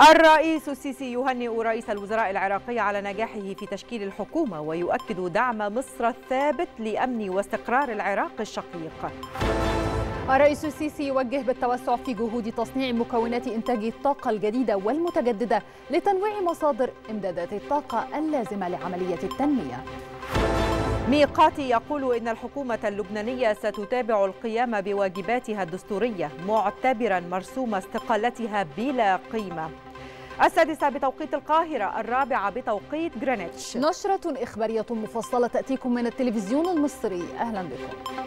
الرئيس السيسي يهنئ رئيس الوزراء العراقي على نجاحه في تشكيل الحكومة ويؤكد دعم مصر الثابت لأمن واستقرار العراق الشقيق الرئيس السيسي يوجه بالتوسع في جهود تصنيع مكونات إنتاج الطاقة الجديدة والمتجددة لتنويع مصادر إمدادات الطاقة اللازمة لعملية التنمية ميقاتي يقول إن الحكومة اللبنانية ستتابع القيام بواجباتها الدستورية معتبرا مرسوم استقالتها بلا قيمة السادسة بتوقيت القاهرة الرابعة بتوقيت جرينتش نشرة إخبارية مفصلة تأتيكم من التلفزيون المصري أهلا بكم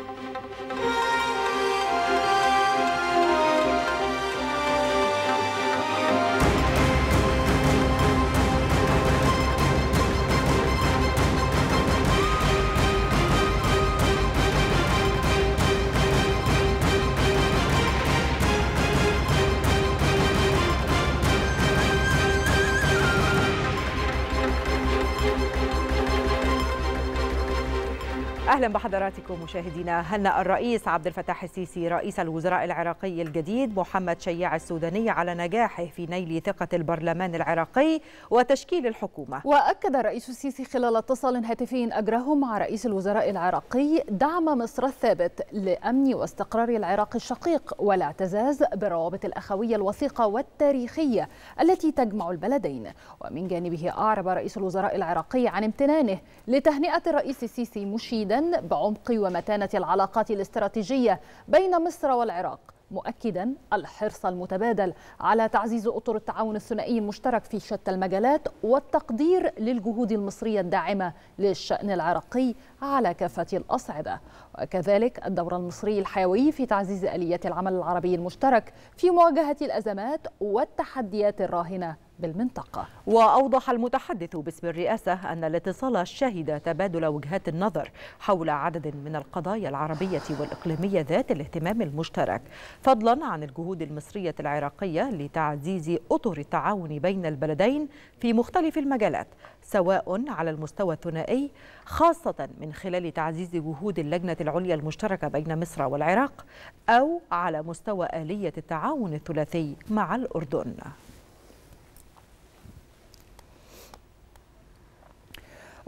أهلا بحضراتكم مشاهدينا هنأ الرئيس عبد الفتاح السيسي رئيس الوزراء العراقي الجديد محمد شياع السوداني على نجاحه في نيل ثقة البرلمان العراقي وتشكيل الحكومة وأكد الرئيس السيسي خلال اتصال هاتفي أجره مع رئيس الوزراء العراقي دعم مصر الثابت لأمن واستقرار العراق الشقيق والاعتزاز بالروابط الأخوية الوثيقة والتاريخية التي تجمع البلدين ومن جانبه أعرب رئيس الوزراء العراقي عن امتنانه لتهنئة الرئيس السيسي مشيدا بعمق ومتانة العلاقات الاستراتيجية بين مصر والعراق مؤكدا الحرص المتبادل على تعزيز اطر التعاون الثنائي المشترك في شتى المجالات والتقدير للجهود المصريه الداعمه للشان العراقي على كافه الاصعده وكذلك الدور المصري الحيوي في تعزيز آلية العمل العربي المشترك في مواجهة الأزمات والتحديات الراهنة بالمنطقة وأوضح المتحدث باسم الرئاسة أن الاتصال شهد تبادل وجهات النظر حول عدد من القضايا العربية والإقليمية ذات الاهتمام المشترك فضلا عن الجهود المصرية العراقية لتعزيز أطر التعاون بين البلدين في مختلف المجالات سواء على المستوى الثنائي خاصة من خلال تعزيز جهود اللجنة العليا المشتركة بين مصر والعراق أو على مستوى آلية التعاون الثلاثي مع الأردن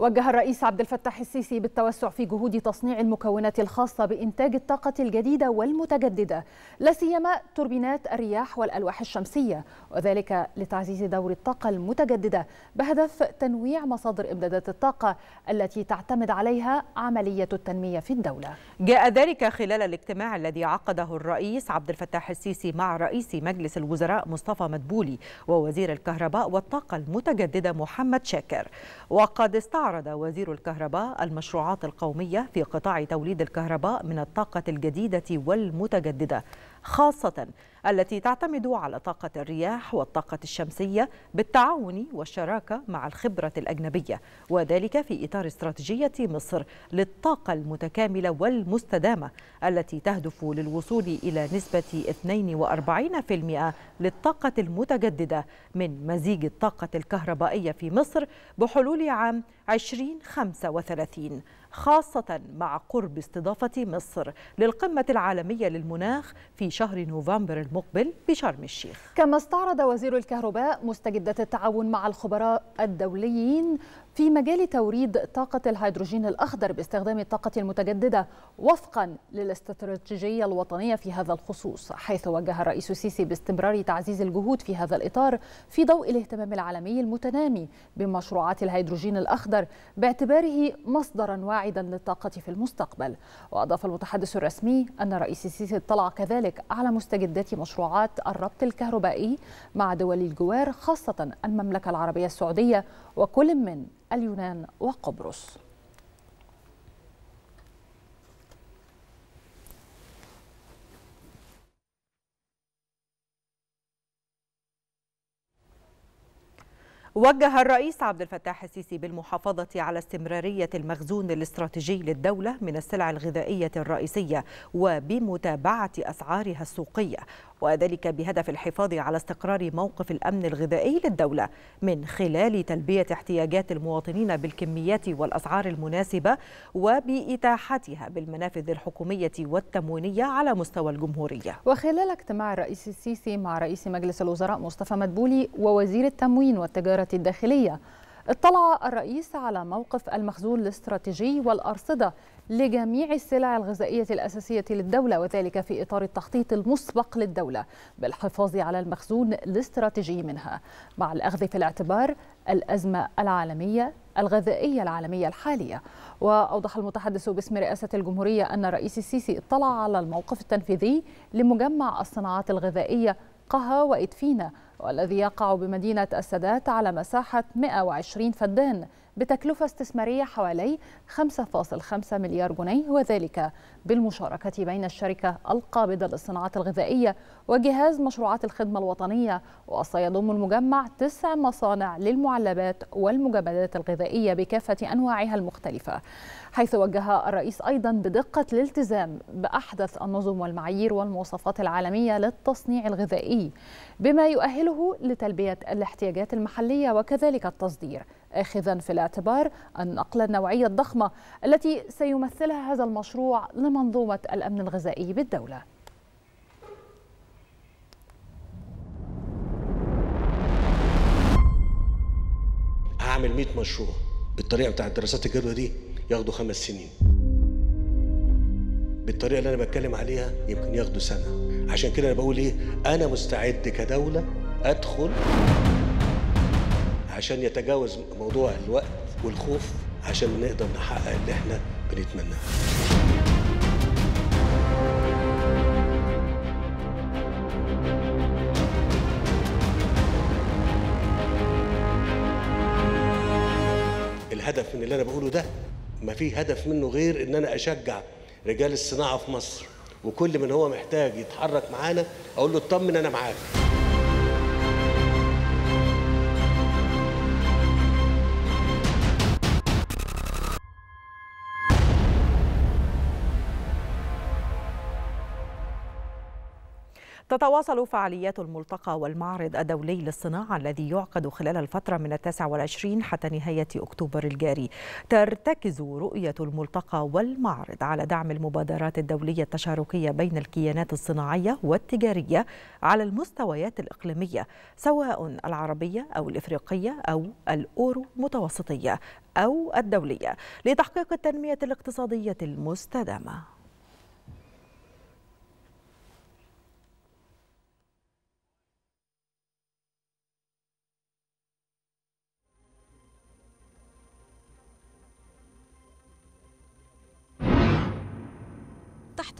وجه الرئيس عبد الفتاح السيسي بالتوسع في جهود تصنيع المكونات الخاصة بإنتاج الطاقة الجديدة والمتجددة لا سيما توربينات الرياح والألواح الشمسية وذلك لتعزيز دور الطاقة المتجددة بهدف تنويع مصادر إمدادات الطاقة التي تعتمد عليها عملية التنمية في الدولة جاء ذلك خلال الاجتماع الذي عقده الرئيس عبد الفتاح السيسي مع رئيس مجلس الوزراء مصطفى مدبولي ووزير الكهرباء والطاقة المتجددة محمد شاكر وقد استعرض استعرض وزير الكهرباء المشروعات القومية في قطاع توليد الكهرباء من الطاقة الجديدة والمتجددة خاصة التي تعتمد على طاقة الرياح والطاقة الشمسية بالتعاون والشراكة مع الخبرة الأجنبية وذلك في إطار استراتيجية مصر للطاقة المتكاملة والمستدامة التي تهدف للوصول إلى نسبة 42% للطاقة المتجددة من مزيج الطاقة الكهربائية في مصر بحلول عام 2035 خاصة مع قرب استضافة مصر للقمة العالمية للمناخ في شهر نوفمبر المقبل بشرم الشيخ كما استعرض وزير الكهرباء مستجدات التعاون مع الخبراء الدوليين في مجال توريد طاقة الهيدروجين الأخضر باستخدام الطاقة المتجددة وفقا للاستراتيجية الوطنية في هذا الخصوص حيث وجه الرئيس السيسي باستمرار تعزيز الجهود في هذا الإطار في ضوء الاهتمام العالمي المتنامي بمشروعات الهيدروجين الأخضر باعتباره مصدرا واعدا للطاقة في المستقبل وأضاف المتحدث الرسمي أن الرئيس السيسي اطلع كذلك على مستجدات مشروعات الربط الكهربائي مع دول الجوار خاصة المملكة العربية السعودية وكل من اليونان وقبرص وجه الرئيس عبد الفتاح السيسي بالمحافظة على استمرارية المخزون الاستراتيجي للدولة من السلع الغذائية الرئيسية وبمتابعة أسعارها السوقية وذلك بهدف الحفاظ على استقرار موقف الأمن الغذائي للدولة من خلال تلبية احتياجات المواطنين بالكميات والأسعار المناسبة وبإتاحتها بالمنافذ الحكومية والتموينية على مستوى الجمهورية وخلال اجتماع الرئيس السيسي مع رئيس مجلس الوزراء مصطفى مدبولي ووزير التموين والتجارة الداخلية اطلع الرئيس على موقف المخزون الاستراتيجي والأرصدة لجميع السلع الغذائية الأساسية للدولة وذلك في إطار التخطيط المسبق للدولة بالحفاظ على المخزون الاستراتيجي منها مع الأخذ في الاعتبار الأزمة العالمية الغذائية العالمية الحالية وأوضح المتحدث باسم رئاسة الجمهورية أن الرئيس السيسي اطلع على الموقف التنفيذي لمجمع الصناعات الغذائية قها وإدفينة والذي يقع بمدينة السادات على مساحة 120 فدان بتكلفة استثمارية حوالي 5.5 مليار جنيه وذلك بالمشاركة بين الشركة القابضة للصناعات الغذائية وجهاز مشروعات الخدمة الوطنية وسيضم المجمع تسع مصانع للمعلبات والمجمدات الغذائية بكافة أنواعها المختلفة حيث وجه الرئيس أيضا بدقة الالتزام بأحدث النظم والمعايير والمواصفات العالمية للتصنيع الغذائي بما يؤهله لتلبية الاحتياجات المحلية وكذلك التصدير آخذا في الاعتبار النقلة النوعية الضخمة التي سيمثلها هذا المشروع منظومة الأمن الغذائي بالدولة هعمل 100 مشروع بالطريقة بتاعت دراسات الجدوى دي ياخدوا خمس سنين بالطريقة اللي أنا بتكلم عليها يمكن ياخدوا سنة عشان كده أنا بقول إيه أنا مستعد كدولة أدخل عشان يتجاوز موضوع الوقت والخوف عشان نقدر نحقق اللي احنا بنتمناه الهدف من اللي انا بقوله ده ما في هدف منه غير ان انا اشجع رجال الصناعه في مصر وكل من هو محتاج يتحرك معانا اقول له اطمن انا معاك تتواصل فعاليات الملتقى والمعرض الدولي للصناعة الذي يعقد خلال الفترة من التاسع والعشرين حتى نهاية أكتوبر الجاري ترتكز رؤية الملتقى والمعرض على دعم المبادرات الدولية التشاركية بين الكيانات الصناعية والتجارية على المستويات الإقليمية سواء العربية أو الإفريقية أو الأورو متوسطية أو الدولية لتحقيق التنمية الاقتصادية المستدامة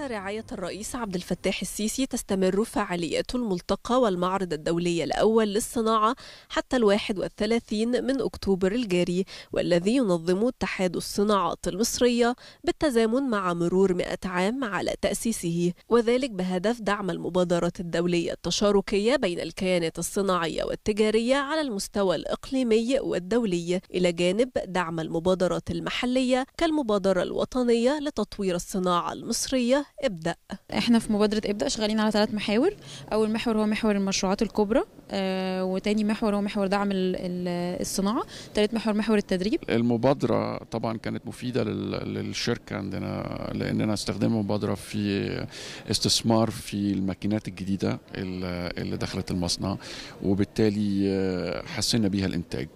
تحت رعاية الرئيس عبد الفتاح السيسي تستمر فعاليات الملتقى والمعرض الدولي الأول للصناعة حتى الواحد والثلاثين من أكتوبر الجاري والذي ينظمه اتحاد الصناعات المصرية بالتزامن مع مرور 100 عام على تأسيسه وذلك بهدف دعم المبادرات الدولية التشاركية بين الكيانات الصناعية والتجارية على المستوى الإقليمي والدولي إلى جانب دعم المبادرات المحلية كالمبادرة الوطنية لتطوير الصناعة المصرية ابدأ احنا في مبادرة ابدأ شغالين على ثلاث محاور اول محور هو محور المشروعات الكبرى آه وتاني محور هو محور دعم الصناعة ثالث محور محور التدريب المبادرة طبعا كانت مفيدة للشركة عندنا لاننا استخدمنا المبادرة في استثمار في الماكينات الجديدة اللي دخلت المصنع وبالتالي آه، حسنا بيها الانتاج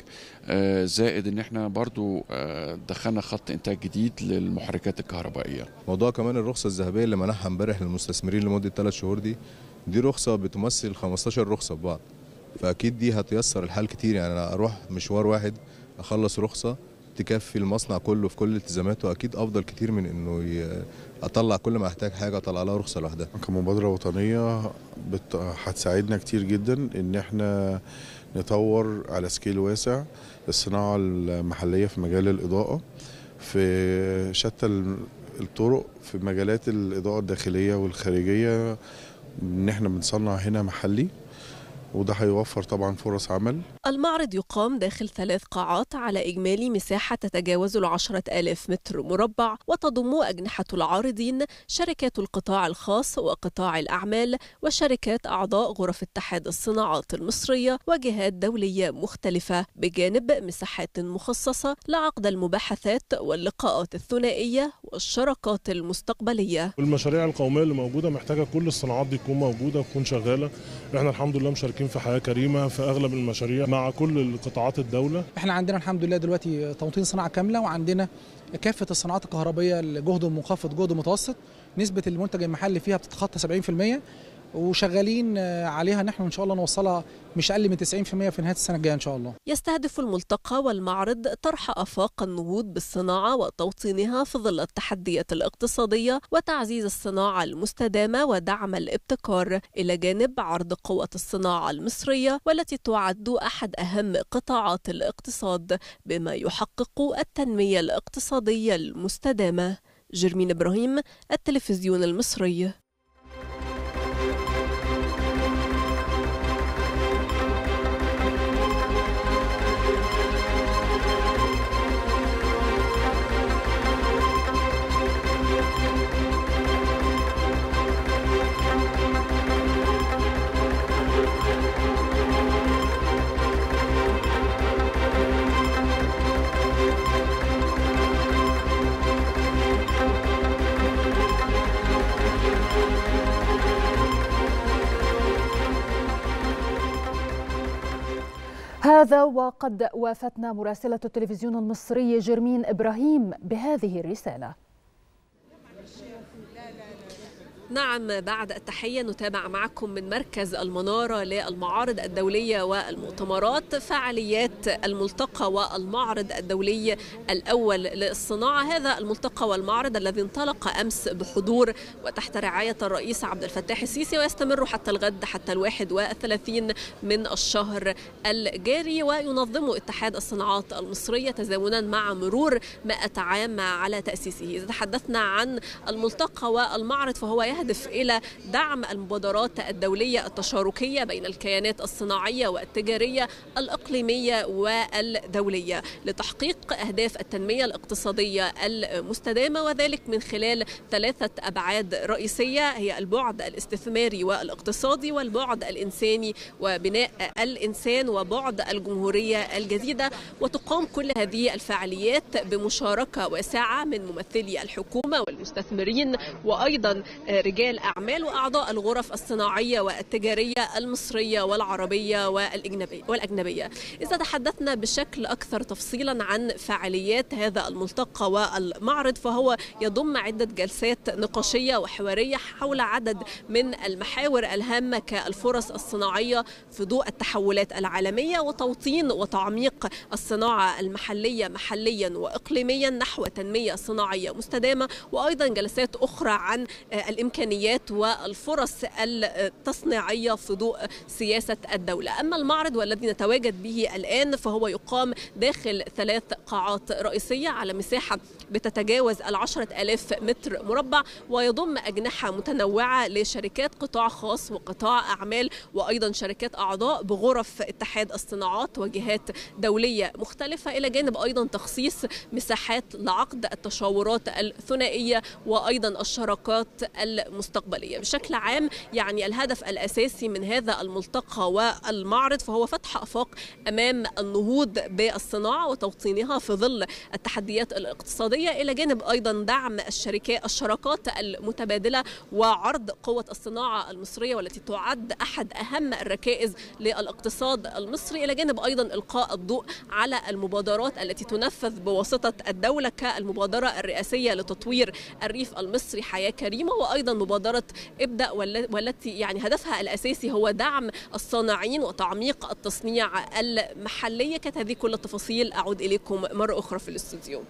آه، زائد ان احنا برضو آه، دخلنا خط انتاج جديد للمحركات الكهربائيه موضوع كمان الرخصه الذهبيه اللي منحها امبارح للمستثمرين لمده ثلاث شهور دي دي رخصه بتمثل 15 رخصه ببعض فاكيد دي هتيسر الحال كتير يعني انا اروح مشوار واحد اخلص رخصه تكفي المصنع كله في كل التزاماته اكيد افضل كتير من انه اطلع كل ما احتاج حاجه اطلع لها رخصه لوحدها كمبادره وطنيه هتساعدنا كتير جدا ان احنا نطور على سكيل واسع الصناعة المحلية في مجال الإضاءة في شتى الطرق في مجالات الإضاءة الداخلية والخارجية إن إحنا بنصنع هنا محلي وده هيوفر طبعا فرص عمل المعرض يقام داخل ثلاث قاعات على إجمالي مساحة تتجاوز العشرة ألاف متر مربع وتضم أجنحة العارضين شركات القطاع الخاص وقطاع الأعمال وشركات أعضاء غرف اتحاد الصناعات المصرية وجهات دولية مختلفة بجانب مساحات مخصصة لعقد المباحثات واللقاءات الثنائية والشراكات المستقبلية المشاريع القومية اللي موجودة محتاجة كل الصناعات دي تكون موجودة وتكون شغالة احنا الحمد لله مشاركين الموظفين في حياه كريمه في اغلب المشاريع مع كل قطاعات الدوله احنا عندنا الحمد لله دلوقتي توطين صناعه كامله وعندنا كافه الصناعات الكهربائيه لجهد منخفض جهد متوسط نسبه المنتج المحلي فيها بتتخطى 70% وشغالين عليها نحن ان شاء الله نوصلها مش اقل من 90% في نهايه السنه الجايه ان شاء الله. يستهدف الملتقى والمعرض طرح افاق النهوض بالصناعه وتوطينها في ظل التحديات الاقتصاديه وتعزيز الصناعه المستدامه ودعم الابتكار الى جانب عرض قوه الصناعه المصريه والتي تعد احد اهم قطاعات الاقتصاد بما يحقق التنميه الاقتصاديه المستدامه. جرمين ابراهيم التلفزيون المصري هذا وقد وافتنا مراسلة التلفزيون المصري جرمين إبراهيم بهذه الرسالة نعم بعد التحية نتابع معكم من مركز المنارة للمعارض الدولية والمؤتمرات فعاليات الملتقى والمعرض الدولي الأول للصناعة هذا الملتقى والمعرض الذي انطلق أمس بحضور وتحت رعاية الرئيس عبد الفتاح السيسي ويستمر حتى الغد حتى الواحد وثلاثين من الشهر الجاري وينظم اتحاد الصناعات المصرية تزامنا مع مرور 100 عام على تأسيسه إذا تحدثنا عن الملتقى والمعرض فهو يهدف إلى دعم المبادرات الدولية التشاركية بين الكيانات الصناعية والتجارية الإقليمية والدولية لتحقيق أهداف التنمية الاقتصادية المستدامة وذلك من خلال ثلاثة أبعاد رئيسية هي البعد الاستثماري والاقتصادي والبعد الإنساني وبناء الإنسان وبعد الجمهورية الجديدة وتقام كل هذه الفعاليات بمشاركة واسعة من ممثلي الحكومة والمستثمرين وأيضا رجال أعمال وأعضاء الغرف الصناعية والتجارية المصرية والعربية والأجنبية, والأجنبية. إذا تحدثنا بشكل أكثر تفصيلا عن فعاليات هذا الملتقى والمعرض فهو يضم عدة جلسات نقاشية وحوارية حول عدد من المحاور الهامة كالفرص الصناعية في ضوء التحولات العالمية وتوطين وتعميق الصناعة المحلية محليا وإقليميا نحو تنمية صناعية مستدامة وأيضا جلسات أخرى عن آه، الإمكانيات الامكانيات والفرص التصنيعيه في ضوء سياسه الدوله اما المعرض والذي نتواجد به الان فهو يقام داخل ثلاث قاعات رئيسيه على مساحه بتتجاوز ال ألاف متر مربع ويضم أجنحة متنوعة لشركات قطاع خاص وقطاع أعمال وأيضا شركات أعضاء بغرف اتحاد الصناعات وجهات دولية مختلفة إلى جانب أيضا تخصيص مساحات لعقد التشاورات الثنائية وأيضا الشراكات المستقبليه بشكل عام يعني الهدف الاساسي من هذا الملتقى والمعرض فهو فتح افاق امام النهوض بالصناعه وتوطينها في ظل التحديات الاقتصاديه الى جانب ايضا دعم الشركات الشراكات المتبادله وعرض قوه الصناعه المصريه والتي تعد احد اهم الركائز للاقتصاد المصري الى جانب ايضا القاء الضوء على المبادرات التي تنفذ بواسطه الدوله كالمبادره الرئاسيه لتطوير الريف المصري حياه كريمه وايضا مبادره ابدا والتي يعني هدفها الاساسي هو دعم الصانعين وتعميق التصنيع المحليه كانت هذه كل التفاصيل اعود اليكم مره اخرى في الاستوديو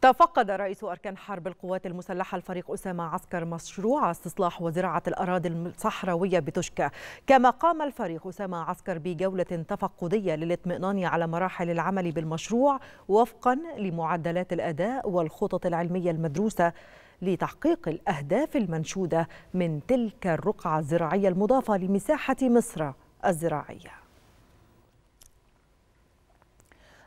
تفقد رئيس أركان حرب القوات المسلحة الفريق أسامة عسكر مشروع استصلاح وزراعة الأراضي الصحراوية بتشكا كما قام الفريق أسامة عسكر بجولة تفقدية للاطمئنان على مراحل العمل بالمشروع وفقا لمعدلات الأداء والخطط العلمية المدروسة لتحقيق الأهداف المنشودة من تلك الرقعة الزراعية المضافة لمساحة مصر الزراعيه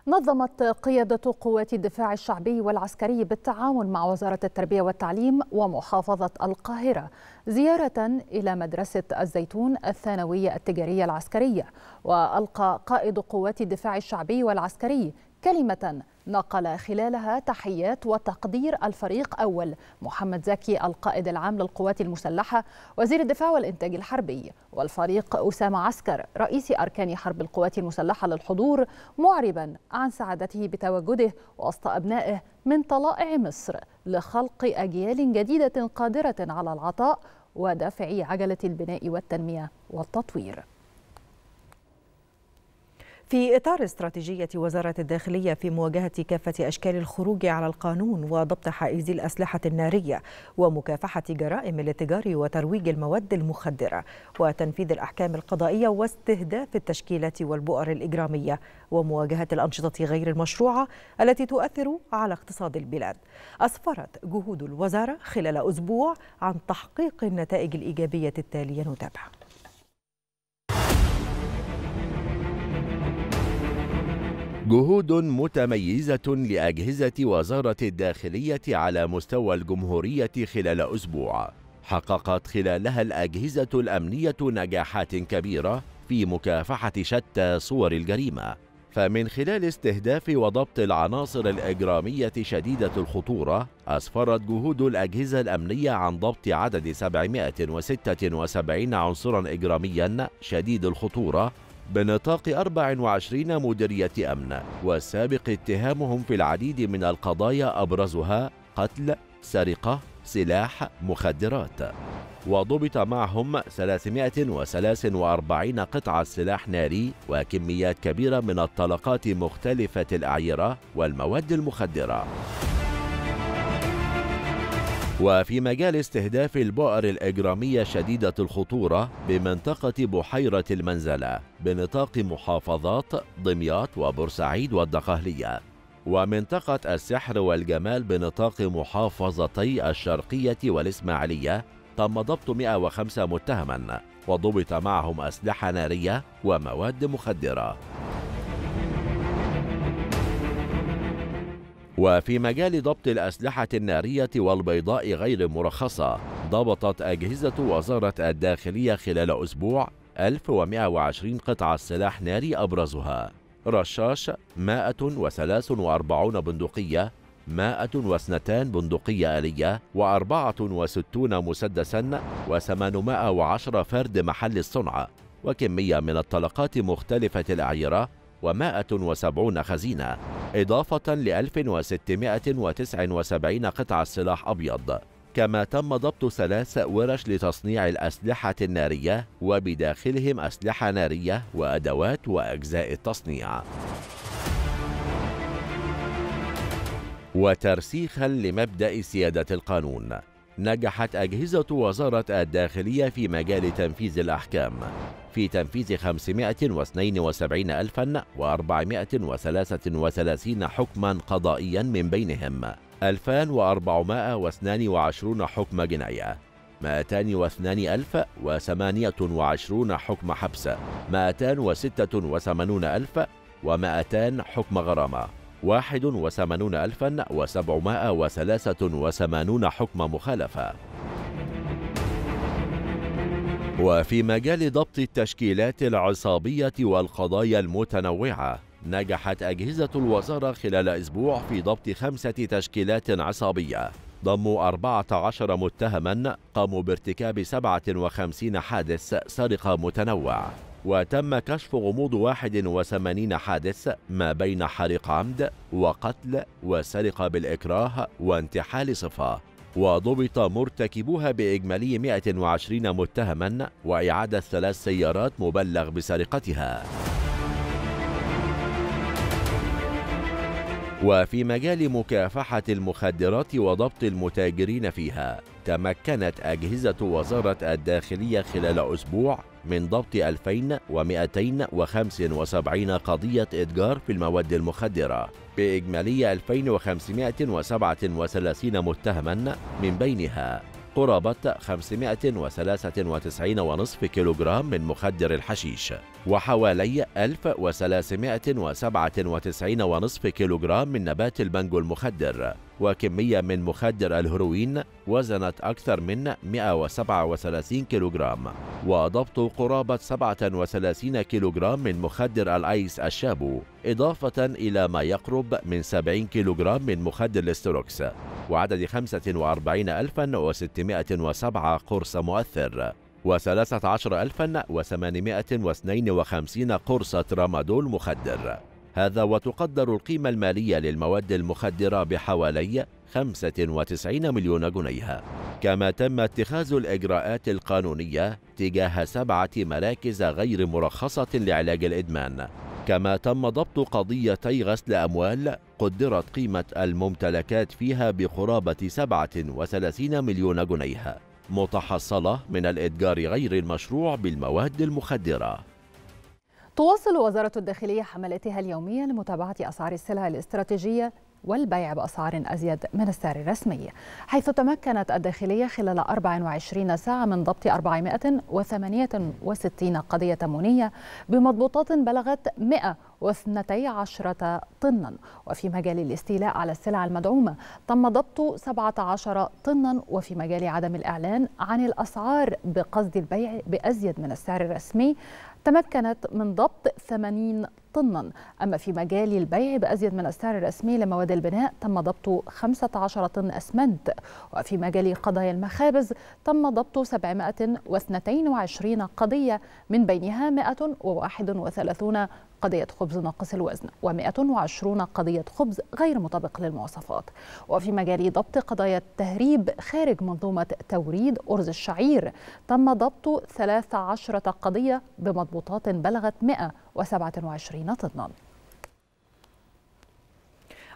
نظمت قيادة قوات الدفاع الشعبي والعسكري بالتعاون مع وزارة التربية والتعليم ومحافظة القاهرة زيارة إلى مدرسة الزيتون الثانوية التجارية العسكرية وألقى قائد قوات الدفاع الشعبي والعسكري كلمة نقل خلالها تحيات وتقدير الفريق أول محمد زكي القائد العام للقوات المسلحة وزير الدفاع والإنتاج الحربي والفريق أسامة عسكر رئيس أركان حرب القوات المسلحة للحضور معربا عن سعادته بتواجده وسط أبنائه من طلائع مصر لخلق أجيال جديدة قادرة على العطاء ودفع عجلة البناء والتنمية والتطوير في إطار استراتيجية وزارة الداخلية في مواجهة كافة أشكال الخروج على القانون وضبط حائزي الأسلحة النارية ومكافحة جرائم الاتجار وترويج المواد المخدرة وتنفيذ الأحكام القضائية واستهداف التشكيلات والبؤر الإجرامية ومواجهة الأنشطة غير المشروعة التي تؤثر على اقتصاد البلاد أسفرت جهود الوزارة خلال أسبوع عن تحقيق النتائج الإيجابية التالية نتابعها جهود متميزة لأجهزة وزارة الداخلية على مستوى الجمهورية خلال أسبوع حققت خلالها الأجهزة الأمنية نجاحات كبيرة في مكافحة شتى صور الجريمة فمن خلال استهداف وضبط العناصر الإجرامية شديدة الخطورة أسفرت جهود الأجهزة الأمنية عن ضبط عدد 776 عنصرا إجراميا شديد الخطورة بنطاق 24 مديرية أمن وسابق اتهامهم في العديد من القضايا أبرزها قتل، سرقة، سلاح، مخدرات وضبط معهم 343 قطعة سلاح ناري وكميات كبيرة من الطلقات مختلفة الأعيرة والمواد المخدرة وفي مجال استهداف البؤر الإجرامية شديدة الخطورة بمنطقة بحيرة المنزلة بنطاق محافظات دمياط وبورسعيد والدقهلية ومنطقة السحر والجمال بنطاق محافظتي الشرقية والإسماعيلية تم ضبط 105 متهما وضبط معهم أسلحة نارية ومواد مخدرة وفي مجال ضبط الأسلحة النارية والبيضاء غير المرخصة ضبطت أجهزة وزارة الداخلية خلال أسبوع 1120 قطعة سلاح ناري أبرزها رشاش 143 بندقية 102 بندقية آلية و64 مسدسا و810 فرد محل الصنع وكمية من الطلقات مختلفة الأعيرة و170 خزينة إضافة ل 1679 قطعة سلاح أبيض كما تم ضبط ثلاث ورش لتصنيع الأسلحة النارية وبداخلهم أسلحة نارية وأدوات وأجزاء التصنيع وترسيخا لمبدأ سيادة القانون نجحت أجهزة وزارة الداخلية في مجال تنفيذ الأحكام في تنفيذ 572433 حكما قضائيا من بينهم 2422 حكم جناية 202028 حكم حبس 286200 حكم غرامة واحد وثمانون ألفا وسبعمائة وثلاثة وثمانون حكم مخالفة وفي مجال ضبط التشكيلات العصابية والقضايا المتنوعة نجحت أجهزة الوزارة خلال أسبوع في ضبط خمسة تشكيلات عصابية ضموا 14 متهما قاموا بارتكاب 57 حادث سرقة متنوع وتم كشف غموض 81 حادث ما بين حريق عمد وقتل وسرقة بالإكراه وانتحال صفة وضبط مرتكبوها بإجمالي 120 متهما وإعادة ثلاث سيارات مبلغ بسرقتها وفي مجال مكافحة المخدرات وضبط المتاجرين فيها تمكنت أجهزة وزارة الداخلية خلال أسبوع من ضبط 2275 قضية إتجار في المواد المخدرة بإجمالي 2537 متهما من بينها قرابة 593.5 كيلوغرام من مخدر الحشيش وحوالي 1397.5 كيلوغرام من نبات البنجو المخدر وكمية من مخدر الهروين وزنت أكثر من 137 كيلوغرام وضبط قرابة 37 كيلوغرام من مخدر الأيس الشابو إضافة إلى ما يقرب من 70 كيلوغرام من مخدر الاستروكس وعدد 45607 قرص مؤثر و13852 قرصة ترامادول مخدر هذا وتقدر القيمة المالية للمواد المخدرة بحوالي 95 مليون جنيه كما تم اتخاذ الإجراءات القانونية تجاه سبعة مراكز غير مرخصة لعلاج الإدمان كما تم ضبط قضيتي غسل أموال قدرت قيمة الممتلكات فيها بقرابة 37 مليون جنيه متحصلة من الإتجار غير المشروع بالمواد المخدرة تواصل وزارة الداخلية حملاتها اليومية لمتابعة أسعار السلع الاستراتيجية والبيع بأسعار أزيد من السعر الرسمي حيث تمكنت الداخلية خلال 24 ساعة من ضبط 468 قضية منية بمضبوطات بلغت 112 طنا وفي مجال الاستيلاء على السلع المدعومة تم ضبط 17 طنا وفي مجال عدم الإعلان عن الأسعار بقصد البيع بأزيد من السعر الرسمي تمكنت من ضبط 80 طنا أما في مجال البيع بأزيد من السعر الرسمي لمواد البناء تم ضبط 15 طن أسمنت وفي مجال قضايا المخابز تم ضبط 722 قضية من بينها 131 قضية خبز ناقص الوزن و120 قضية خبز غير مطابق للمواصفات وفي مجال ضبط قضايا التهريب خارج منظومة توريد أرز الشعير تم ضبط 13 قضية بمضبوطات بلغت 127 طنا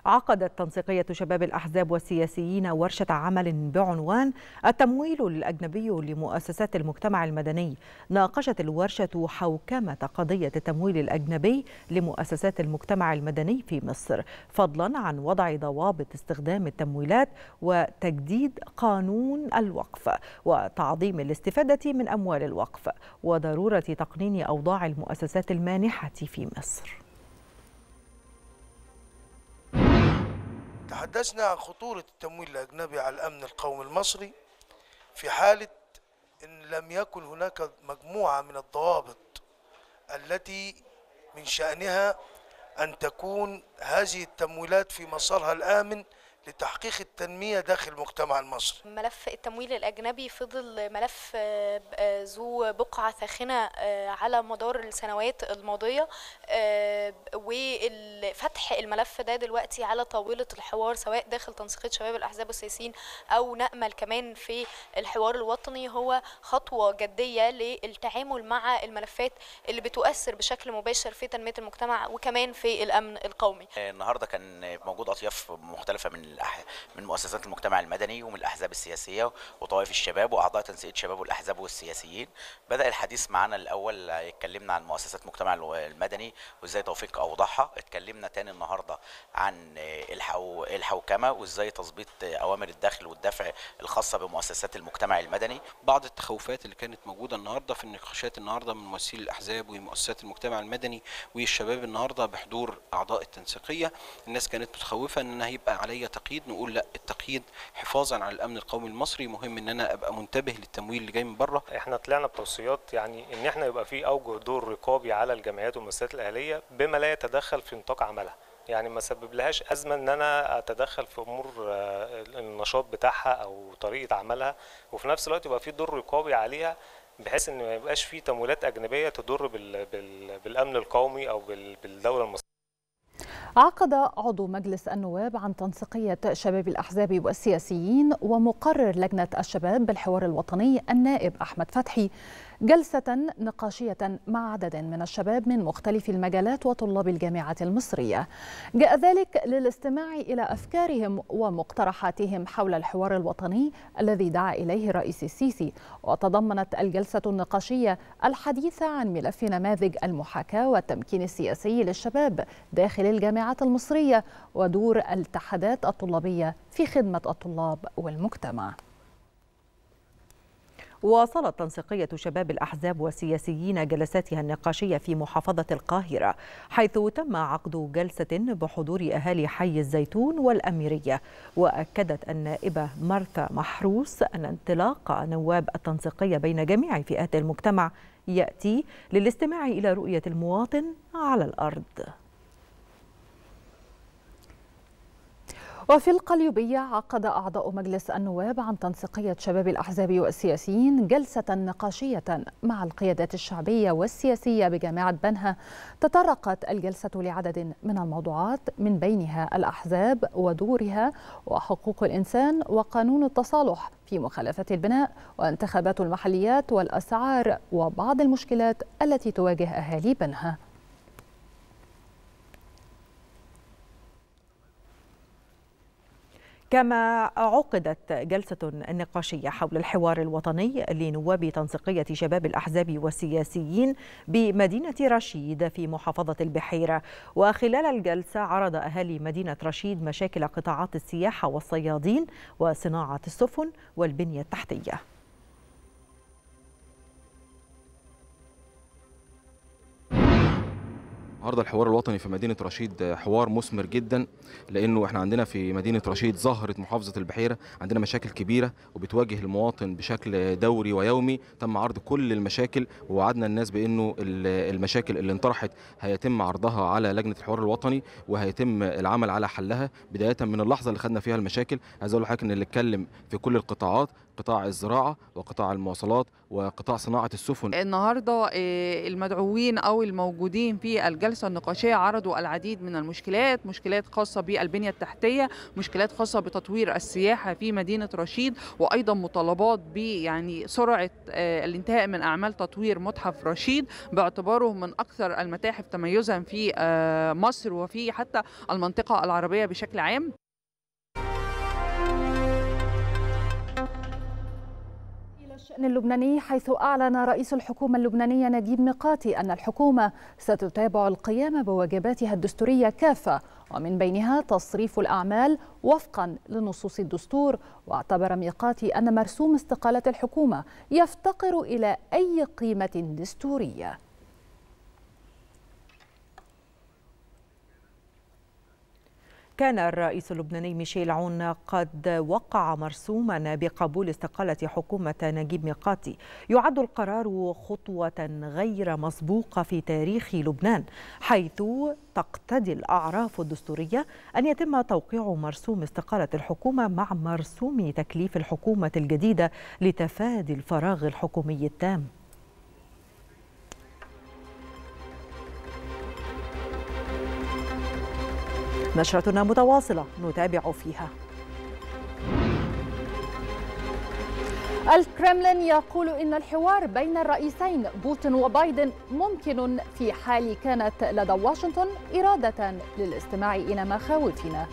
عقدت تنسيقية شباب الأحزاب والسياسيين ورشة عمل بعنوان التمويل الأجنبي لمؤسسات المجتمع المدني ناقشت الورشة حوكمة قضية التمويل الأجنبي لمؤسسات المجتمع المدني في مصر فضلا عن وضع ضوابط استخدام التمويلات وتجديد قانون الوقف وتعظيم الاستفادة من أموال الوقف وضرورة تقنين أوضاع المؤسسات المانحة في مصر تحدثنا عن خطورة التمويل الأجنبي على الأمن القومي المصري في حالة إن لم يكن هناك مجموعة من الضوابط التي من شأنها أن تكون هذه التمويلات في مسارها الآمن لتحقيق التنمية داخل المجتمع المصري ملف التمويل الأجنبي فضل ملف آه، آه، ذو بقعة ثاخنة آه، على مدار السنوات الماضية وفتح الملف ده دلوقتي على طاولة الحوار سواء داخل تنسيقية شباب الأحزاب السياسيين أو نأمل كمان في الحوار الوطني هو خطوة جدية للتعامل مع الملفات اللي بتؤثر بشكل مباشر في تنمية المجتمع وكمان في الأمن القومي النهاردة كان موجود أطياف مختلفة من من مؤسسات المجتمع المدني ومن الأحزاب السياسية وطوائف الشباب وأعضاء تنسيق الشباب والأحزاب والسياسيين بدأ الحديث معنا الأول اتكلمنا عن مؤسسات المجتمع المدني وإزاي توفيق أوضاعها اتكلمنا تاني النهاردة عن الحوكمة وإزاي تظبيط أوامر الدخل والدفع الخاصة بمؤسسات المجتمع المدني بعض التخوفات اللي كانت موجودة النهاردة في النقاشات النهاردة من ممثلي الأحزاب ومؤسسات المجتمع المدني والشباب النهاردة بحضور أعضاء التنسيقية الناس كانت متخوفة ان انا هيبقى عليا تقييد نقول لا التقييد حفاظا على الامن القومي المصري مهم ان انا ابقى منتبه للتمويل اللي جاي من بره احنا طلعنا بتوصيات يعني ان احنا يبقى في اوجه دور رقابي على الجمعيات والمؤسسات الاهليه بما لا يتدخل في نطاق عملها يعني ما سبب لهاش ازمه ان انا اتدخل في امور آه، النشاط بتاعها او طريقه عملها وفي نفس الوقت يبقى في دور رقابي عليها بحيث ان ما يبقاش في تمويلات اجنبيه تضر بال بال بالامن القومي او بالدوله المصريه عقد عضو مجلس النواب عن تنسيقية شباب الأحزاب والسياسيين ومقرر لجنة الشباب بالحوار الوطني النائب أحمد فتحي جلسة نقاشية مع عدد من الشباب من مختلف المجالات وطلاب الجامعة المصرية جاء ذلك للاستماع إلى أفكارهم ومقترحاتهم حول الحوار الوطني الذي دعا إليه الرئيس السيسي وتضمنت الجلسة النقاشية الحديث عن ملف نماذج المحاكاة والتمكين السياسي للشباب داخل الجامعات المصرية ودور الاتحادات الطلابية في خدمة الطلاب والمجتمع واصلت تنسيقية شباب الأحزاب والسياسيين جلساتها النقاشية في محافظة القاهرة حيث تم عقد جلسة بحضور أهالي حي الزيتون والأميرية وأكدت النائبة مارثا محروس أن انطلاق نواب التنسيقية بين جميع فئات المجتمع يأتي للاستماع إلى رؤية المواطن على الأرض وفي القليوبية عقد أعضاء مجلس النواب عن تنسيقية شباب الأحزاب والسياسيين جلسة نقاشية مع القيادات الشعبية والسياسية بجامعة بنها تطرقت الجلسة لعدد من الموضوعات من بينها الأحزاب ودورها وحقوق الإنسان وقانون التصالح في مخالفات البناء وانتخابات المحليات والأسعار وبعض المشكلات التي تواجه أهالي بنها كما عقدت جلسة نقاشية حول الحوار الوطني لنواب تنسيقية شباب الأحزاب والسياسيين بمدينة رشيد في محافظة البحيرة وخلال الجلسة عرض أهالي مدينة رشيد مشاكل قطاعات السياحة والصيادين وصناعة السفن والبنية التحتية النهارده الحوار الوطني في مدينه رشيد آه، حوار مثمر جدا لانه احنا عندنا في مدينه رشيد ظهرت محافظه البحيره عندنا مشاكل كبيره وبتواجه المواطن بشكل دوري ويومي تم عرض كل المشاكل ووعدنا الناس بانه المشاكل اللي انطرحت هيتم عرضها على لجنه الحوار الوطني وهيتم العمل على حلها بدايه من اللحظه اللي خدنا فيها المشاكل عايز اقول لحضرتك ان اللي اتكلم في كل القطاعات قطاع الزراعه وقطاع المواصلات وقطاع صناعه السفن النهارده آه، المدعوين او الموجودين في الجلسه النقاشيه عرضوا العديد من المشكلات مشكلات خاصه بالبنيه التحتيه مشكلات خاصه بتطوير السياحه في مدينه رشيد وايضا مطالبات ب يعني سرعه آه، الانتهاء من اعمال تطوير متحف رشيد باعتباره من اكثر المتاحف تميزا في آه، مصر وفي حتى المنطقه العربيه بشكل عام الشأن اللبناني حيث أعلن رئيس الحكومة اللبنانية نجيب ميقاتي أن الحكومة ستتابع القيام بواجباتها الدستورية كافة ومن بينها تصريف الأعمال وفقا لنصوص الدستور واعتبر ميقاتي أن مرسوم استقالة الحكومة يفتقر إلى أي قيمة دستورية كان الرئيس اللبناني ميشيل عون قد وقع مرسوما بقبول استقالة حكومة نجيب ميقاتي يعد القرار خطوة غير مسبوقة في تاريخ لبنان حيث تقتضي الأعراف الدستورية أن يتم توقيع مرسوم استقالة الحكومة مع مرسوم تكليف الحكومة الجديدة لتفادي الفراغ الحكومي التام نشرتنا متواصلة نتابع فيها الكرملين يقول إن الحوار بين الرئيسين بوتين وبايدن ممكن في حال كانت لدى واشنطن إرادة للاستماع إلى مخاوفنا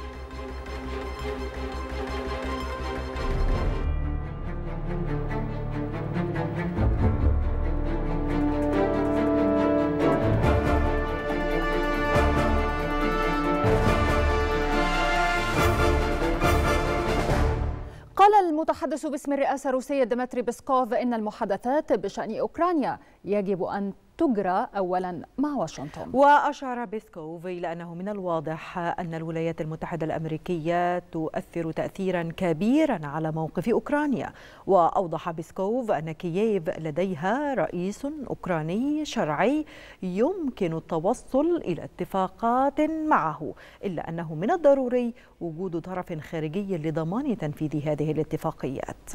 قال المتحدث باسم الرئاسة الروسية ديمتري بيسكوف إن المحادثات بشأن أوكرانيا يجب أن تجرى أولا مع واشنطن وأشار بيسكوف إلى أنه من الواضح أن الولايات المتحدة الأمريكية تؤثر تأثيرا كبيرا على موقف أوكرانيا وأوضح بيسكوف أن كييف لديها رئيس أوكراني شرعي يمكن التوصل إلى اتفاقات معه إلا أنه من الضروري وجود طرف خارجي لضمان تنفيذ هذه الاتفاقيات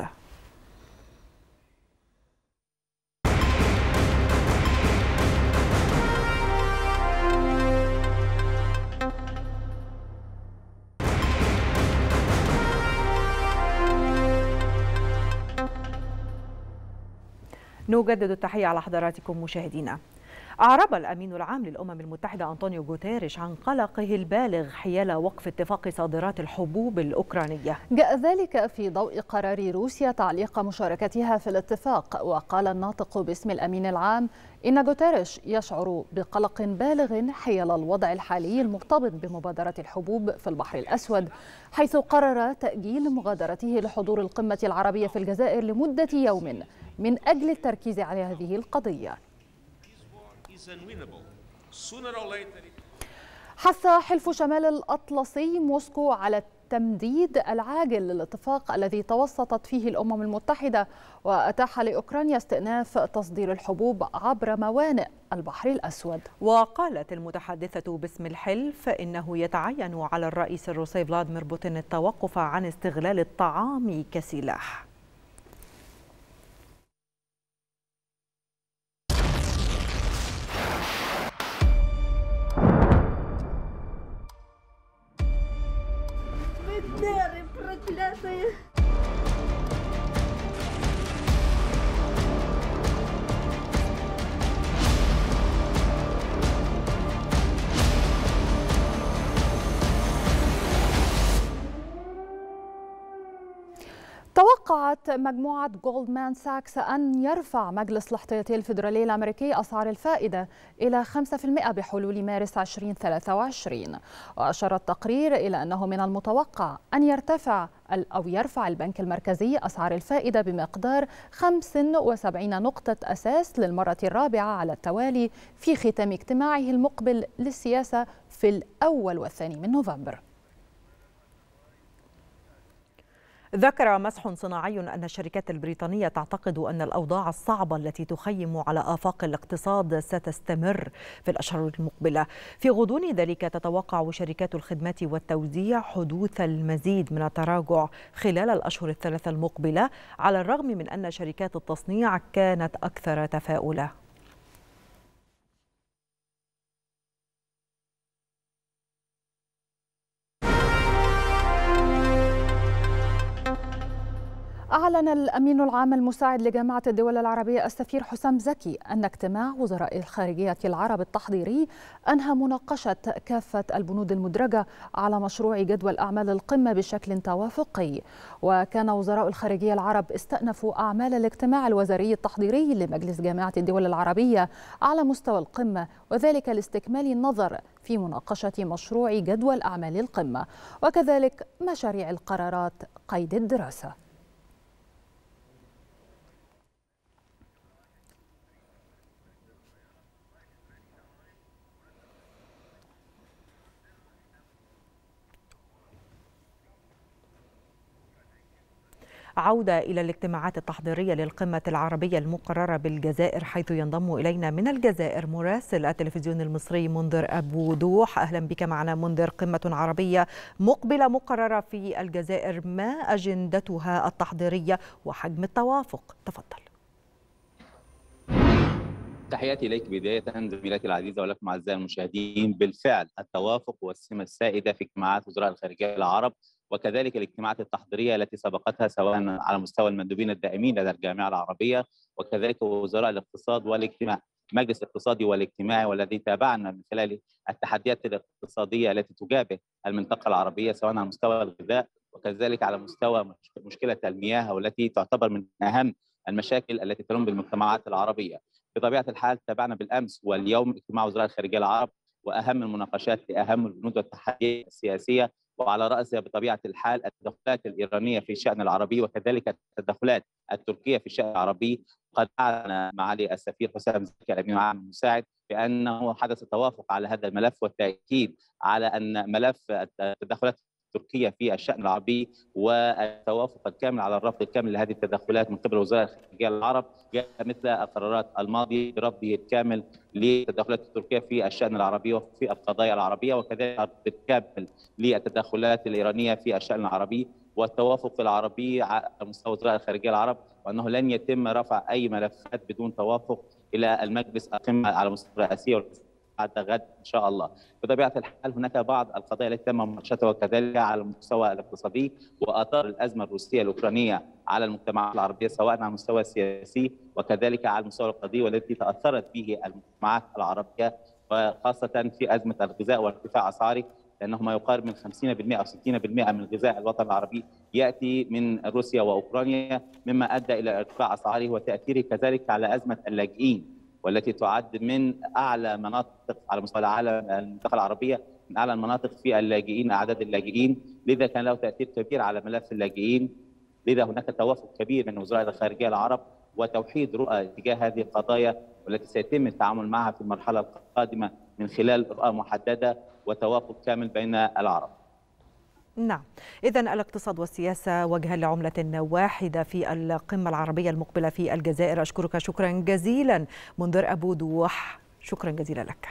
نجدد التحية على حضراتكم مشاهدينا أعرب الأمين العام للأمم المتحدة أنطونيو غوتيريش عن قلقه البالغ حيال وقف اتفاق صادرات الحبوب الأوكرانية جاء ذلك في ضوء قرار روسيا تعليق مشاركتها في الاتفاق وقال الناطق باسم الأمين العام إن جوتاريش يشعر بقلق بالغ حيال الوضع الحالي المرتبط بمبادرة الحبوب في البحر الأسود حيث قرر تأجيل مغادرته لحضور القمة العربية في الجزائر لمدة يوم من أجل التركيز على هذه القضية حث حلف شمال الأطلسي موسكو على التمديد العاجل للاتفاق الذي توسطت فيه الأمم المتحدة وأتاح لأوكرانيا استئناف تصدير الحبوب عبر موانئ البحر الأسود وقالت المتحدثة باسم الحلف إنه يتعين على الرئيس الروسي فلاديمير بوتين التوقف عن استغلال الطعام كسلاح مجموعة جولدمان ساكس أن يرفع مجلس الاحتياطي الفيدرالي الأمريكي أسعار الفائدة إلى 5% بحلول مارس 2023 وأشار التقرير إلى أنه من المتوقع أن يرتفع أو يرفع البنك المركزي أسعار الفائدة بمقدار 75 نقطة أساس للمرة الرابعة على التوالي في ختام اجتماعه المقبل للسياسة في الأول والثاني من نوفمبر ذكر مسح صناعي أن الشركات البريطانية تعتقد أن الأوضاع الصعبة التي تخيم على آفاق الاقتصاد ستستمر في الأشهر المقبلة في غضون ذلك تتوقع شركات الخدمات والتوزيع حدوث المزيد من التراجع خلال الأشهر الثلاثة المقبلة على الرغم من أن شركات التصنيع كانت أكثر تفاؤلا أعلن الأمين العام المساعد لجامعة الدول العربية السفير حسام زكي أن اجتماع وزراء الخارجية العرب التحضيري أنهى مناقشة كافة البنود المدرجة على مشروع جدول أعمال القمة بشكل توافقي وكان وزراء الخارجية العرب استأنفوا أعمال الاجتماع الوزاري التحضيري لمجلس جامعة الدول العربية على مستوى القمة وذلك لاستكمال النظر في مناقشة مشروع جدول أعمال القمة وكذلك مشاريع القرارات قيد الدراسة عودة إلى الاجتماعات التحضيرية للقمة العربية المقررة بالجزائر حيث ينضم إلينا من الجزائر مراسل التلفزيون المصري منذر أبو دوح أهلا بك معنا منذر قمة عربية مقبلة مقررة في الجزائر ما أجندتها التحضيرية وحجم التوافق تفضل تحياتي إليك بداية زميلاتي العزيزة ولكم أعزائي المشاهدين بالفعل التوافق والسمة السائدة في اجتماعات وزراء الخارجية العرب وكذلك الاجتماعات التحضيريه التي سبقتها سواء على مستوى المندوبين الدائمين لدى الجامعه العربيه وكذلك وزراء الاقتصاد والاجتماع مجلس الاقتصادي والاجتماعي والذي تابعنا من خلال التحديات الاقتصاديه التي تجابه المنطقه العربيه سواء على مستوى الغذاء وكذلك على مستوى مشكله المياه والتي تعتبر من اهم المشاكل التي تلم بالمجتمعات العربيه. بطبيعه الحال تابعنا بالامس واليوم اجتماع وزراء الخارجيه العرب واهم المناقشات لاهم البنود والتحديات السياسيه وعلى رأسها بطبيعة الحال التدخلات الإيرانية في الشأن العربي وكذلك التدخلات التركية في الشأن العربي قد أعلن معالي السفير حسام زكي الأمين العام المساعد بأنه حدث توافق على هذا الملف والتأكيد على أن ملف التدخلات تركيا في الشان العربي والتوافق الكامل على الرفض الكامل لهذه التدخلات من قبل وزاره الخارجيه العرب جاء مثل القرارات الماضيه برفضه الكامل للتدخلات التركيه في الشان العربي وفي القضايا العربيه وكذلك الرفض الكامل للتدخلات الايرانيه في الشان العربي والتوافق العربي على مستوى وزراء الخارجيه العرب وانه لن يتم رفع اي ملفات بدون توافق الى المجلس القمه على مستوى الرئاسيه بعد غد ان شاء الله. بطبيعه الحال هناك بعض القضايا التي تم مناقشتها وكذلك على المستوى الاقتصادي واثار الازمه الروسيه الاوكرانيه على المجتمعات العربيه سواء على المستوى السياسي وكذلك على المستوى القضائي والتي تاثرت به المجتمعات العربيه وخاصه في ازمه الغذاء وارتفاع اسعاره لانه ما يقارب من 50% او 60% من غذاء الوطن العربي ياتي من روسيا واوكرانيا مما ادى الى ارتفاع اسعاره وتاثيره كذلك على ازمه اللاجئين والتي تعد من اعلى مناطق على مستوى العالم المنطقه العربيه من اعلى المناطق في اللاجئين اعداد اللاجئين لذا كان له تاثير كبير على ملف اللاجئين لذا هناك توافق كبير من وزراء الخارجيه العرب وتوحيد رؤى تجاه هذه القضايا والتي سيتم التعامل معها في المرحله القادمه من خلال رؤى محدده وتوافق كامل بين العرب نعم إذا الاقتصاد والسياسة وجها لعملة واحدة في القمة العربية المقبلة في الجزائر أشكرك شكرا جزيلا منذر أبو دوح شكرا جزيلا لك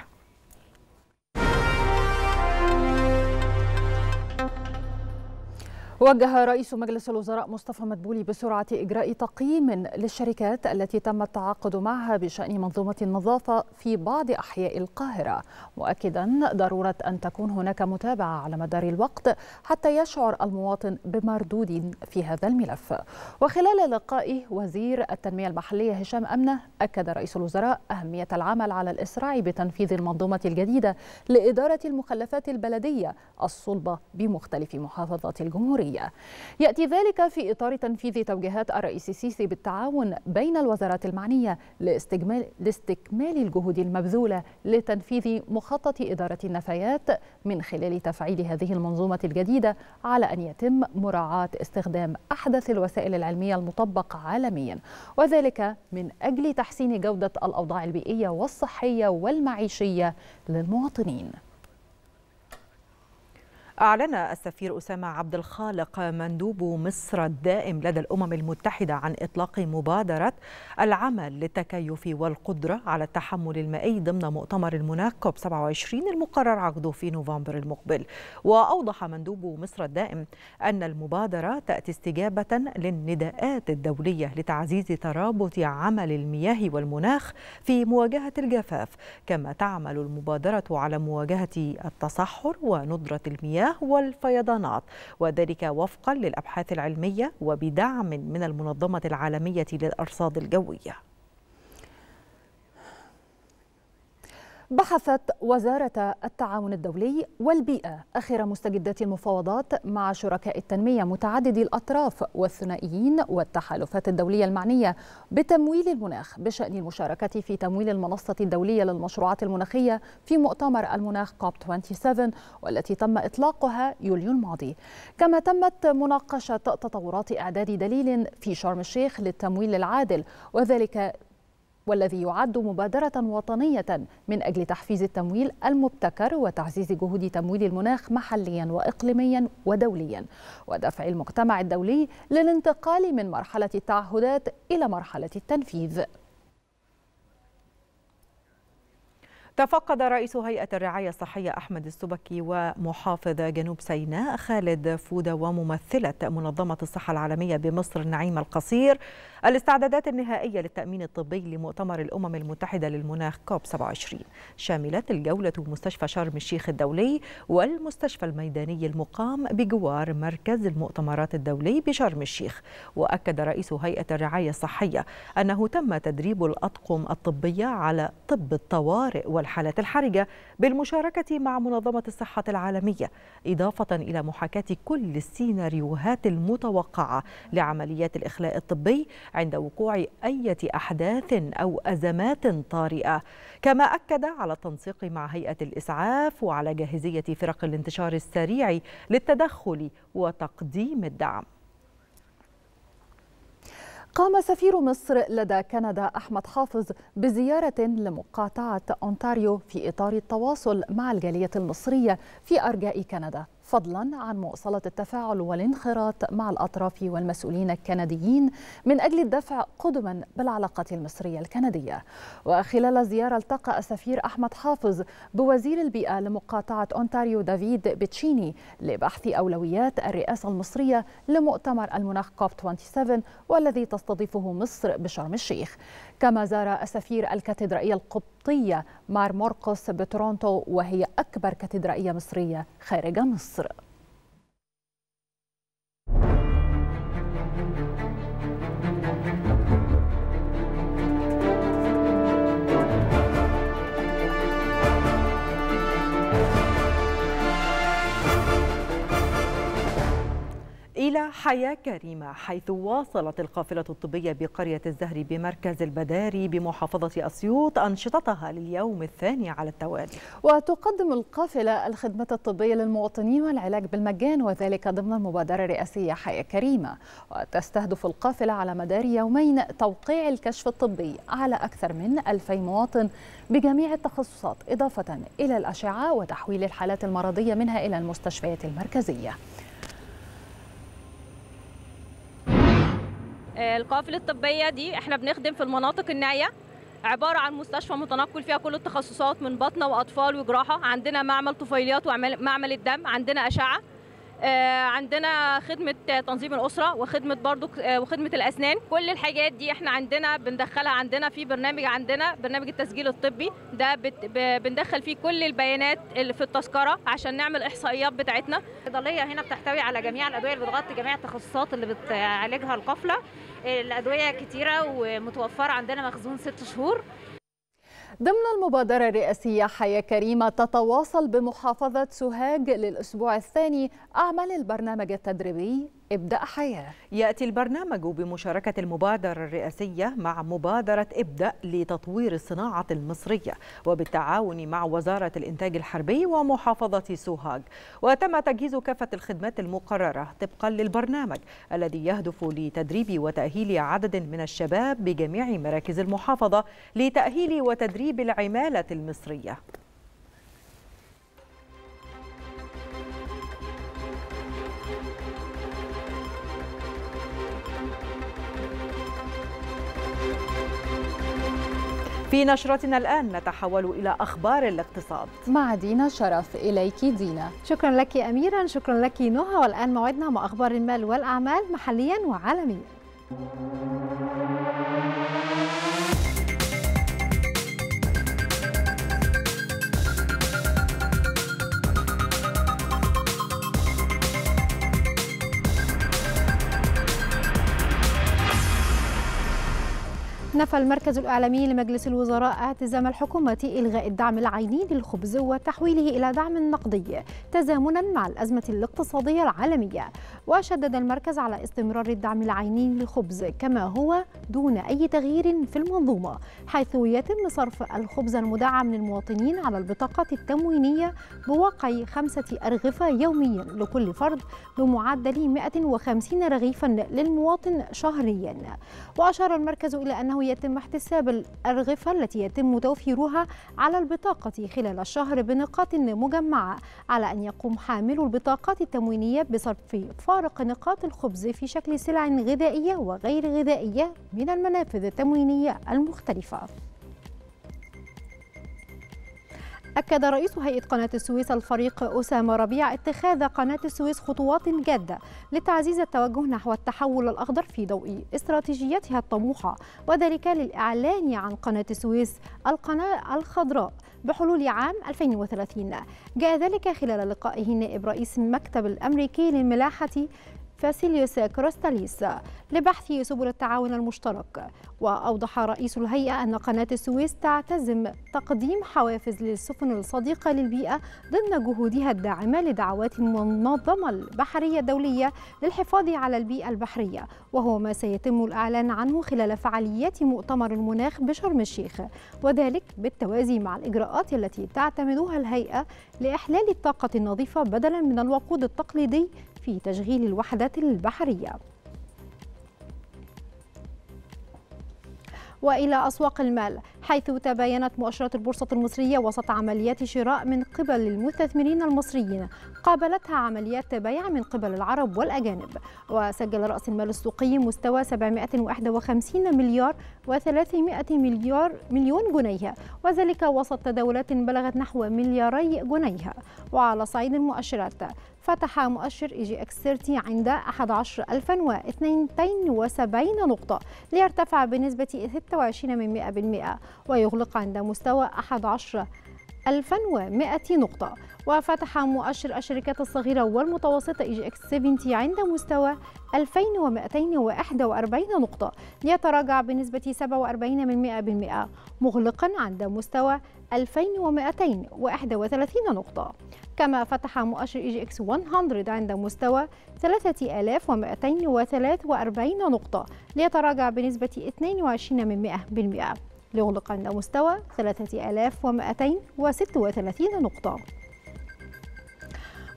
وجه رئيس مجلس الوزراء مصطفى مدبولي بسرعة إجراء تقييم للشركات التي تم التعاقد معها بشأن منظومة النظافة في بعض أحياء القاهرة مؤكدا ضرورة أن تكون هناك متابعة على مدار الوقت حتى يشعر المواطن بمردود في هذا الملف وخلال لقائه وزير التنمية المحلية هشام أمنة أكد رئيس الوزراء أهمية العمل على الإسراع بتنفيذ المنظومة الجديدة لإدارة المخلفات البلدية الصلبة بمختلف محافظات الجمهورية الدولية يأتي ذلك في إطار تنفيذ توجيهات الرئيس السيسي بالتعاون بين الوزارات المعنية لاستكمال, لاستكمال الجهود المبذولة لتنفيذ مخطط إدارة النفايات من خلال تفعيل هذه المنظومة الجديدة على أن يتم مراعاة استخدام أحدث الوسائل العلمية المطبقة عالميا وذلك من أجل تحسين جودة الأوضاع البيئية والصحية والمعيشية للمواطنين أعلن السفير أسامة عبد الخالق مندوب مصر الدائم لدى الأمم المتحدة عن إطلاق مبادرة العمل للتكيف والقدرة على التحمل المائي ضمن مؤتمر المناخ كوب 27 المقرر عقده في نوفمبر المقبل وأوضح مندوب مصر الدائم أن المبادرة تأتي استجابة للنداءات الدولية لتعزيز ترابط عمل المياه والمناخ في مواجهة الجفاف كما تعمل المبادرة على مواجهة التصحر وندرة المياه المياه والفيضانات وذلك وفقا للأبحاث العلمية وبدعم من المنظمة العالمية للأرصاد الجوية بحثت وزارة التعاون الدولي والبيئة آخر مستجدات المفاوضات مع شركاء التنمية متعددي الأطراف والثنائيين والتحالفات الدولية المعنية بتمويل المناخ بشأن المشاركة في تمويل المنصة الدولية للمشروعات المناخية في مؤتمر المناخ كوب 27 والتي تم إطلاقها يوليو الماضي كما تمت مناقشة تطورات إعداد دليل في شرم الشيخ للتمويل العادل وذلك والذي يعد مبادرة وطنية من أجل تحفيز التمويل المبتكر وتعزيز جهود تمويل المناخ محليا وإقليميا ودوليا ودفع المجتمع الدولي للانتقال من مرحلة التعهدات إلى مرحلة التنفيذ تفقد رئيس هيئة الرعاية الصحية أحمد السبكي ومحافظ جنوب سيناء خالد فودة وممثلة منظمة الصحة العالمية بمصر نعيم القصير الاستعدادات النهائية للتأمين الطبي لمؤتمر الأمم المتحدة للمناخ كوب 27 شاملت الجولة مستشفى شرم الشيخ الدولي والمستشفى الميداني المقام بجوار مركز المؤتمرات الدولي بشرم الشيخ وأكد رئيس هيئة الرعاية الصحية أنه تم تدريب الأطقم الطبية على طب الطوارئ وال الحالات الحرجة بالمشاركة مع منظمة الصحة العالمية إضافة إلى محاكاة كل السيناريوهات المتوقعة لعمليات الإخلاء الطبي عند وقوع أي أحداث أو أزمات طارئة كما أكد على التنسيق مع هيئة الإسعاف وعلى جاهزية فرق الانتشار السريع للتدخل وتقديم الدعم قام سفير مصر لدى كندا أحمد حافظ بزيارة لمقاطعة أونتاريو في إطار التواصل مع الجالية المصرية في أرجاء كندا فضلا عن مواصلة التفاعل والانخراط مع الأطراف والمسؤولين الكنديين من أجل الدفع قدما بالعلاقة المصرية الكندية وخلال الزيارة التقى السفير أحمد حافظ بوزير البيئة لمقاطعة أونتاريو دافيد بيتشيني لبحث أولويات الرئاسة المصرية لمؤتمر المناخ كوب 27 والذي تستضيفه مصر بشرم الشيخ كما زار السفير الكاتدرائية القبطية مار مرقس بتورونتو وهي أكبر كاتدرائية مصرية خارج مصر إلى حياة كريمة حيث واصلت القافلة الطبية بقرية الزهري بمركز البداري بمحافظة أسيوط أنشطتها لليوم الثاني على التوالي وتقدم القافلة الخدمة الطبية للمواطنين والعلاج بالمجان وذلك ضمن المبادرة الرئاسية حياة كريمة وتستهدف القافلة على مدار يومين توقيع الكشف الطبي على أكثر من 2000 مواطن بجميع التخصصات إضافة إلى الأشعة وتحويل الحالات المرضية منها إلى المستشفيات المركزية آه، القوافل الطبيه دي احنا بنخدم في المناطق النائيه عباره عن مستشفى متنقل فيها كل التخصصات من بطنه واطفال وجراحه عندنا معمل طفيليات ومعمل الدم عندنا اشعه آه، عندنا خدمه تنظيم الاسره وخدمه برضو آه، وخدمه الاسنان كل الحاجات دي احنا عندنا بندخلها عندنا في برنامج عندنا برنامج التسجيل الطبي ده بندخل فيه كل البيانات اللي في التذكره عشان نعمل احصائيات بتاعتنا الصيدليه هنا بتحتوي على جميع الادويه اللي بتغطي جميع التخصصات اللي بتعالجها القفله الادويه كتيره ومتوفره عندنا مخزون ست شهور ضمن المبادرة الرئاسية حياة كريمة تتواصل بمحافظة سوهاج للأسبوع الثاني أعمال البرنامج التدريبي ابدأ حياة يأتي البرنامج بمشاركة المبادرة الرئاسية مع مبادرة ابدأ لتطوير الصناعة المصرية وبالتعاون مع وزارة الإنتاج الحربي ومحافظة سوهاج وتم تجهيز كافة الخدمات المقررة طبقا للبرنامج الذي يهدف لتدريب وتأهيل عدد من الشباب بجميع مراكز المحافظة لتأهيل وتدريب العمالة المصرية في نشرتنا الآن نتحول إلى أخبار الاقتصاد مع دينا شرف إليك دينا شكرا لك أميرا شكرا لك نهى والآن موعدنا مع أخبار المال والأعمال محليا وعالميا نفى المركز الإعلامي لمجلس الوزراء التزام الحكومة إلغاء الدعم العيني للخبز وتحويله إلى دعم نقدي تزامنا مع الأزمة الاقتصادية العالمية وشدد المركز على استمرار الدعم العيني للخبز كما هو دون أي تغيير في المنظومة حيث يتم صرف الخبز المدعم للمواطنين على البطاقة التموينية بواقع خمسة أرغفة يوميا لكل فرد بمعدل 150 رغيفا للمواطن شهريا وأشار المركز إلى أنه يتم احتساب الأرغفة التي يتم توفيرها على البطاقة خلال الشهر بنقاط مجمعة على أن يقوم حامل البطاقات التموينية بصرف فارق نقاط الخبز في شكل سلع غذائية وغير غذائية من المنافذ التموينية المختلفة أكد رئيس هيئة قناة السويس الفريق أسامة ربيع اتخاذ قناة السويس خطوات جادة لتعزيز التوجه نحو التحول الأخضر في ضوء استراتيجيتها الطموحة وذلك للإعلان عن قناة السويس القناة الخضراء بحلول عام 2030 جاء ذلك خلال لقائه نائب رئيس المكتب الأمريكي للملاحة فاسيليوس كروستاليس لبحث سبل التعاون المشترك وأوضح رئيس الهيئة أن قناة السويس تعتزم تقديم حوافز للسفن الصديقة للبيئة ضمن جهودها الداعمة لدعوات المنظمة البحرية الدولية للحفاظ على البيئة البحرية وهو ما سيتم الإعلان عنه خلال فعاليات مؤتمر المناخ بشرم الشيخ وذلك بالتوازي مع الإجراءات التي تعتمدها الهيئة لإحلال الطاقة النظيفة بدلا من الوقود التقليدي في تشغيل الوحدات البحرية وإلى أسواق المال حيث تباينت مؤشرات البورصة المصرية وسط عمليات شراء من قبل المستثمرين المصريين قابلتها عمليات بيع من قبل العرب والأجانب وسجل رأس المال السوقي مستوى 751 مليار و300 مليار مليون جنيه وذلك وسط تداولات بلغت نحو ملياري جنيه وعلى صعيد المؤشرات فتح مؤشر اي جي اكس 30 عند 11272 نقطة ليرتفع بنسبة 26 ويغلق عند مستوى 11 1100 نقطة وفتح مؤشر الشركات الصغيرة والمتوسطة إي جي إكس 70 عند مستوى 2241 نقطة ليتراجع بنسبة 47 مغلقا عند مستوى 2231 نقطة كما فتح مؤشر إي جي إكس 100 عند مستوى 3243 نقطة ليتراجع بنسبة 22% ليغلق عند مستوى 3236 نقطة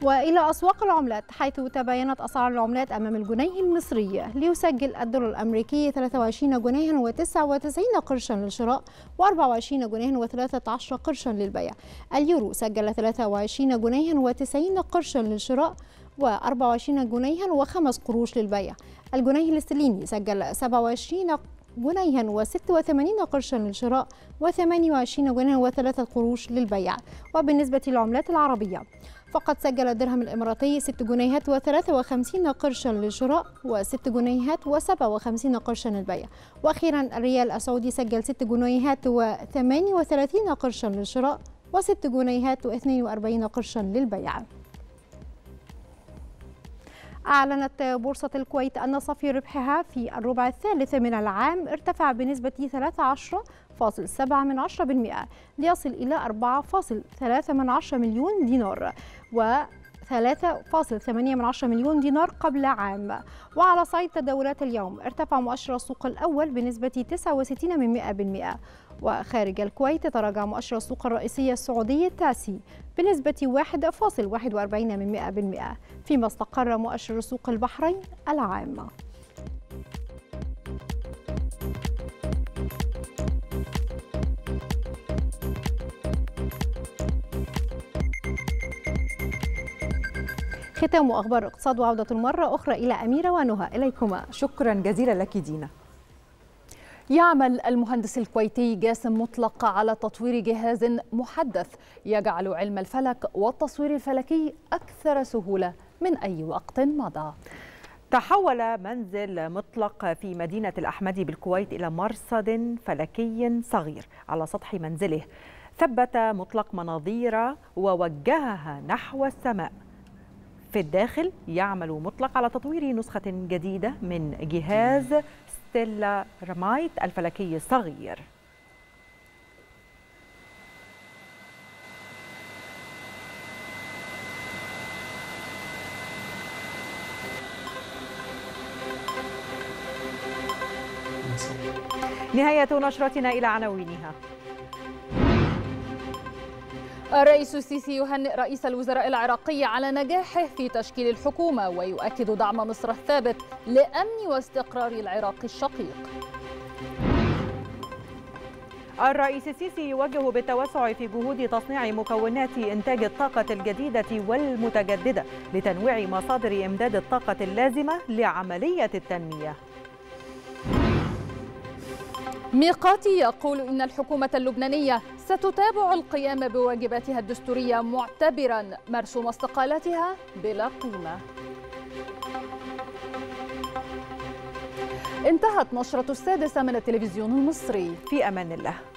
وإلى أسواق العملات حيث تباينت أسعار العملات أمام الجنيه المصري ليسجل الدولار الأمريكي 23 جنيها و99 قرشا للشراء و24 جنيها و13 قرشا للبيع اليورو سجل 23 جنيها و90 قرشا للشراء و24 جنيها و5 قروش للبيع الجنيه الاسترليني سجل 27 جنيها و86 قرشا للشراء و28 جنيها و3 قروش للبيع وبالنسبة للعملات العربية فقد سجل الدرهم الإماراتي 6 جنيهات و53 قرشا للشراء و6 جنيهات و57 قرشا للبيع وأخيرا الريال السعودي سجل 6 جنيهات و38 قرشا للشراء و6 جنيهات و42 قرشا للبيع أعلنت بورصة الكويت أن صافي ربحها في الربع الثالث من العام ارتفع بنسبة 13.7 ليصل إلى 4.3 مليون دينار و 3.8 مليون دينار قبل عام وعلى صعيد تداولات اليوم ارتفع مؤشر السوق الأول بنسبة 69 من 100% وخارج الكويت تراجع مؤشر السوق الرئيسية السعودية التاسي بنسبة 1.41% فيما استقر مؤشر سوق البحرين العام ختام أخبار الاقتصاد وعودة مرة أخرى إلى أميرة ونهى إليكما شكرا جزيلا لك دينا يعمل المهندس الكويتي جاسم مطلق على تطوير جهاز محدث يجعل علم الفلك والتصوير الفلكي أكثر سهولة من أي وقت مضى تحول منزل مطلق في مدينة الأحمدي بالكويت إلى مرصد فلكي صغير على سطح منزله ثبت مطلق مناظير ووجهها نحو السماء في الداخل يعمل مطلق على تطوير نسخة جديدة من جهاز ستيلا رمايت الفلكي الصغير نهاية نشرتنا إلى عناوينها الرئيس السيسي يهنئ رئيس الوزراء العراقي على نجاحه في تشكيل الحكومة ويؤكد دعم مصر الثابت لأمن واستقرار العراق الشقيق الرئيس السيسي يوجه بالتوسع في جهود تصنيع مكونات إنتاج الطاقة الجديدة والمتجددة لتنويع مصادر إمداد الطاقة اللازمة لعملية التنمية ميقاتي يقول إن الحكومة اللبنانية ستتابع القيام بواجباتها الدستورية معتبرا مرسوم استقالتها بلا قيمة انتهت نشرة السادسة من التلفزيون المصري في أمان الله